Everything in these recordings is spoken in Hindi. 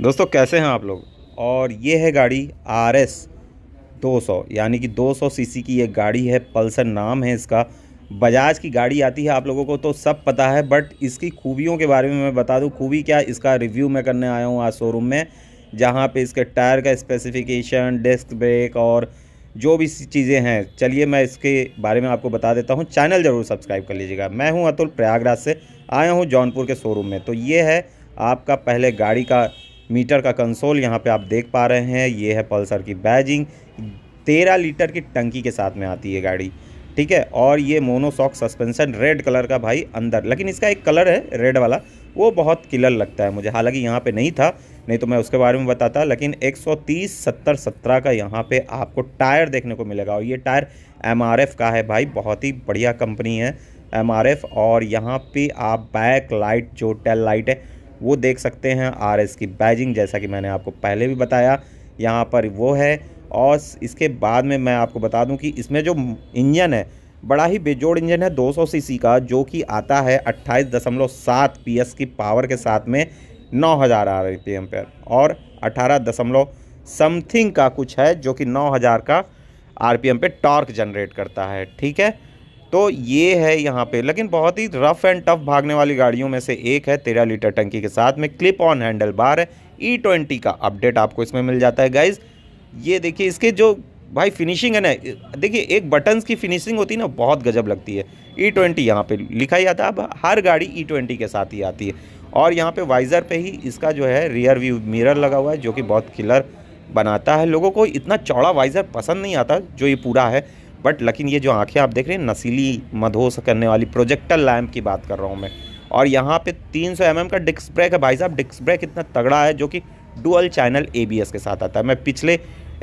दोस्तों कैसे हैं आप लोग और ये है गाड़ी आर एस दो सौ यानी कि दो सौ सी सी की ये गाड़ी है पल्सर नाम है इसका बजाज की गाड़ी आती है आप लोगों को तो सब पता है बट इसकी खूबियों के बारे में मैं बता दूं खूबी क्या इसका रिव्यू मैं करने आया हूँ आज शोरूम में जहाँ पे इसके टायर का स्पेसिफिकेशन डिस्क ब्रेक और जो भी चीज़ें हैं चलिए मैं इसके बारे में आपको बता देता हूँ चैनल ज़रूर सब्सक्राइब कर लीजिएगा मैं हूँ अतुल प्रयागराज से आया हूँ जौनपुर के शोरूम में तो ये है आपका पहले गाड़ी का मीटर का कंसोल यहाँ पे आप देख पा रहे हैं ये है पल्सर की बैजिंग तेरह लीटर की टंकी के साथ में आती है गाड़ी ठीक है और ये मोनोसॉक सस्पेंशन रेड कलर का भाई अंदर लेकिन इसका एक कलर है रेड वाला वो बहुत किलर लगता है मुझे हालांकि यहाँ पे नहीं था नहीं तो मैं उसके बारे में बताता लेकिन 130 70 17 का यहाँ पे आपको टायर देखने को मिलेगा और ये टायर एम का है भाई बहुत ही बढ़िया कंपनी है एम और यहाँ पे आप बैक लाइट जो टेल लाइट है वो देख सकते हैं आर की बैजिंग जैसा कि मैंने आपको पहले भी बताया यहाँ पर वो है और इसके बाद में मैं आपको बता दूं कि इसमें जो इंजन है बड़ा ही बेजोड़ इंजन है 200 सीसी का जो कि आता है 28.7 पीएस की पावर के साथ में 9000 एम पर और 18 दशमलव समथिंग का कुछ है जो कि 9000 का आरपीएम पे टॉर्क जनरेट करता है ठीक है तो ये है यहाँ पे लेकिन बहुत ही रफ एंड टफ भागने वाली गाड़ियों में से एक है तेरह लीटर टंकी के साथ में क्लिप ऑन हैंडल बार है ई e ट्वेंटी का अपडेट आपको इसमें मिल जाता है गाइज ये देखिए इसके जो भाई फिनिशिंग है ना देखिए एक बटन्स की फिनिशिंग होती है ना बहुत गजब लगती है ई e ट्वेंटी यहाँ पर लिखा ही आता है अब हर गाड़ी ई e ट्वेंटी के साथ ही आती है और यहाँ पे वाइज़र पे ही इसका जो है रियर व्यू मिरर लगा हुआ है जो कि बहुत क्लियर बनाता है लोगों को इतना चौड़ा वाइज़र पसंद नहीं आता जो ये पूरा है बट लेकिन ये जो आँखें आप देख रहे हैं नसीली मधोस करने वाली प्रोजेक्टर लैम्प की बात कर रहा हूँ मैं और यहाँ पे 300 सौ mm का डिस्क ब्रेक है भाई साहब डिस्क ब्रेक इतना तगड़ा है जो कि डुअल चैनल ए के साथ आता है मैं पिछले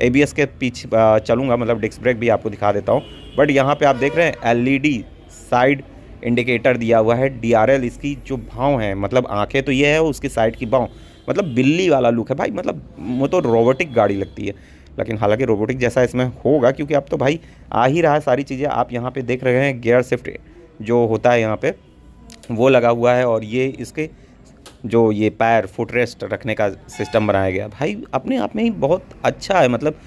ए के पीछे चलूँगा मतलब डिस्क ब्रेक भी आपको दिखा देता हूँ बट यहाँ पर आप देख रहे हैं एल साइड इंडिकेटर दिया हुआ है डी इसकी जो भाव है मतलब आँखें तो ये है उसकी साइड की भाव मतलब बिल्ली वाला लुक है भाई मतलब वो तो रोबोटिक गाड़ी लगती है लेकिन हालांकि रोबोटिक जैसा इसमें होगा क्योंकि अब तो भाई आ ही रहा है सारी चीज़ें आप यहाँ पे देख रहे हैं गियर शिफ्ट जो होता है यहाँ पे वो लगा हुआ है और ये इसके जो ये पैर फुट रेस्ट रखने का सिस्टम बनाया गया भाई अपने आप में ही बहुत अच्छा है मतलब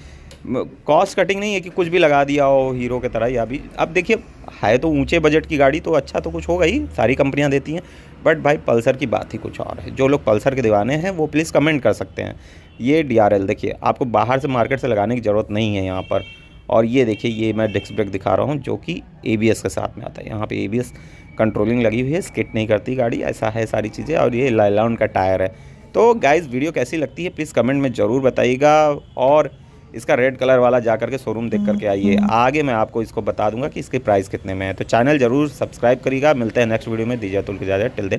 कॉस्ट कटिंग नहीं है कि कुछ भी लगा दिया हो हीरो की तरह या भी अब देखिए है तो ऊंचे बजट की गाड़ी तो अच्छा तो कुछ होगा ही सारी कंपनियां देती हैं बट भाई पल्सर की बात ही कुछ और है जो लोग पल्सर के दीवाने हैं वो प्लीज़ कमेंट कर सकते हैं ये डी देखिए आपको बाहर से मार्केट से लगाने की ज़रूरत नहीं है यहाँ पर और ये देखिए ये मैं डिस्क ब्रेक दिखा रहा हूँ जो कि ए के साथ में आता है यहाँ पर ए कंट्रोलिंग लगी हुई है स्किट नहीं करती गाड़ी ऐसा है सारी चीज़ें और ये लाइलाउन का टायर है तो गाइज़ वीडियो कैसी लगती है प्लीज़ कमेंट में ज़रूर बताइएगा और इसका रेड कलर वाला जा करके शोरूम देख करके हम्म, आइए हम्म। आगे मैं आपको इसको बता दूंगा कि इसके प्राइस कितने में है तो चैनल जरूर सब्सक्राइब करिएगा मिलते हैं नेक्स्ट वीडियो में दीजिए तुल के ज़्यादा टिल दिन